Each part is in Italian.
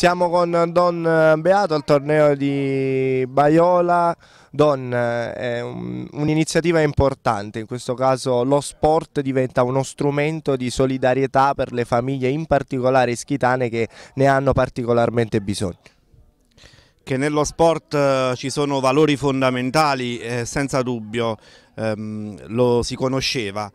Siamo con Don eh, Beato al torneo di Baiola. Don, eh, è un'iniziativa importante, in questo caso lo sport diventa uno strumento di solidarietà per le famiglie, in particolare ischitane, che ne hanno particolarmente bisogno che nello sport eh, ci sono valori fondamentali, senza dubbio, ehm, lo si conosceva.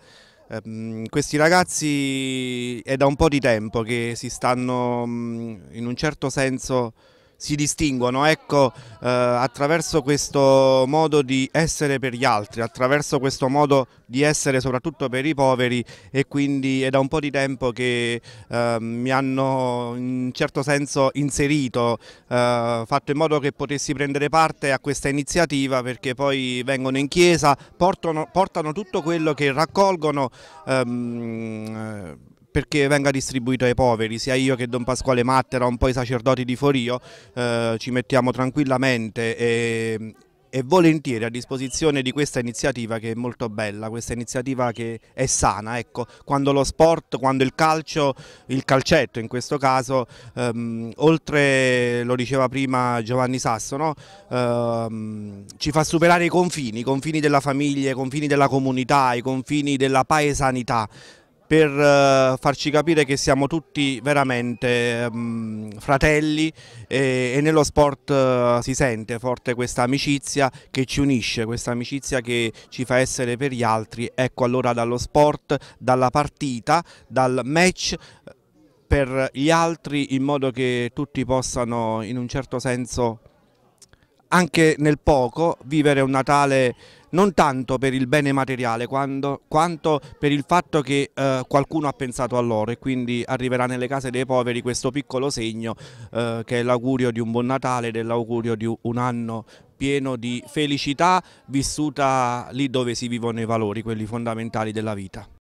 Ehm, questi ragazzi è da un po' di tempo che si stanno mm, in un certo senso si distinguono ecco, eh, attraverso questo modo di essere per gli altri, attraverso questo modo di essere soprattutto per i poveri e quindi è da un po' di tempo che eh, mi hanno in certo senso inserito, eh, fatto in modo che potessi prendere parte a questa iniziativa perché poi vengono in chiesa, portano, portano tutto quello che raccolgono ehm, perché venga distribuito ai poveri, sia io che Don Pasquale Mattera, un po' i sacerdoti di Forio, eh, ci mettiamo tranquillamente e, e volentieri a disposizione di questa iniziativa che è molto bella, questa iniziativa che è sana, ecco, quando lo sport, quando il calcio, il calcetto in questo caso, ehm, oltre, lo diceva prima Giovanni Sasso, no? ehm, ci fa superare i confini, i confini della famiglia, i confini della comunità, i confini della paesanità per eh, farci capire che siamo tutti veramente mm, fratelli e, nello sport eh, si sente forte questa amicizia che ci unisce, questa amicizia che ci fa essere per gli altri. Ecco allora dallo sport, dalla partita, dal match per gli altri in modo che tutti possano in un certo senso anche nel poco vivere un Natale non tanto per il bene materiale quando, quanto per il fatto che eh, qualcuno ha pensato a loro e quindi arriverà nelle case dei poveri questo piccolo segno eh, che è l'augurio di un buon Natale, dell'augurio di un anno pieno di felicità vissuta lì dove si vivono i valori, quelli fondamentali della vita.